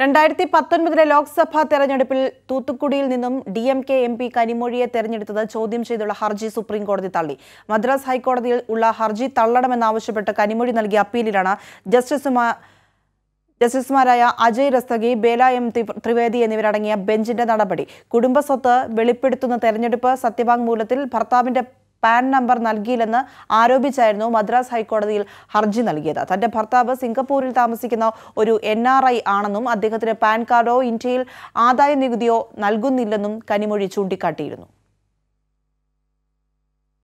രണ്ടായിരത്തി പത്തൊൻപതിലെ ലോക്സഭാ തെരഞ്ഞെടുപ്പിൽ തൂത്തുക്കുടിയിൽ നിന്നും D M K M P കനിമൊഴിയെ തെരഞ്ഞെടുത്തത് ചോദ്യം ചെയ്തുള്ള ഹർജി സുപ്രീം കോടതി തള്ളി മദ്രാസ് ഹൈക്കോടതിയിൽ ഉള്ള ഹർജി തള്ളണമെന്നാവശ്യപ്പെട്ട് കനിമൊഴി നൽകിയ അപ്പീലിലാണ് ജസ്റ്റിസുമാ ജസ്റ്റിസുമാരായ അജയ് രസ്തഗി ബേല എം ത്രിവേദി എന്നിവരടങ്ങിയ ബെഞ്ചിന്റെ നടപടി കുടുംബസ്വത്ത് വെളിപ്പെടുത്തുന്ന തെരഞ്ഞെടുപ്പ് സത്യവാങ്മൂലത്തിൽ ഭർത്താവിന്റെ പാൻ നമ്പർ നൽകിയില്ലെന്ന് ആരോപിച്ചായിരുന്നു മദ്രാസ് ഹൈക്കോടതിയിൽ ഹർജി നൽകിയത് തന്റെ ഭർത്താവ് സിംഗപ്പൂരിൽ താമസിക്കുന്ന ഒരു എൻ ആർ ഐ ആണെന്നും അദ്ദേഹത്തിന് പാൻ കാർഡോ ഇന്ത്യയിൽ ആദായ നികുതിയോ നൽകുന്നില്ലെന്നും കനിമൊഴി ചൂണ്ടിക്കാട്ടിയിരുന്നു